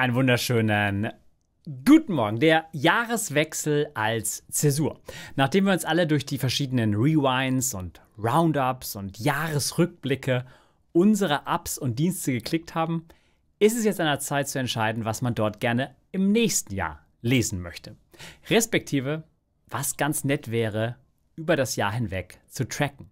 Einen wunderschönen Guten Morgen, der Jahreswechsel als Zäsur. Nachdem wir uns alle durch die verschiedenen Rewinds und Roundups und Jahresrückblicke unserer Apps und Dienste geklickt haben, ist es jetzt an der Zeit zu entscheiden, was man dort gerne im nächsten Jahr lesen möchte. Respektive, was ganz nett wäre, über das Jahr hinweg zu tracken.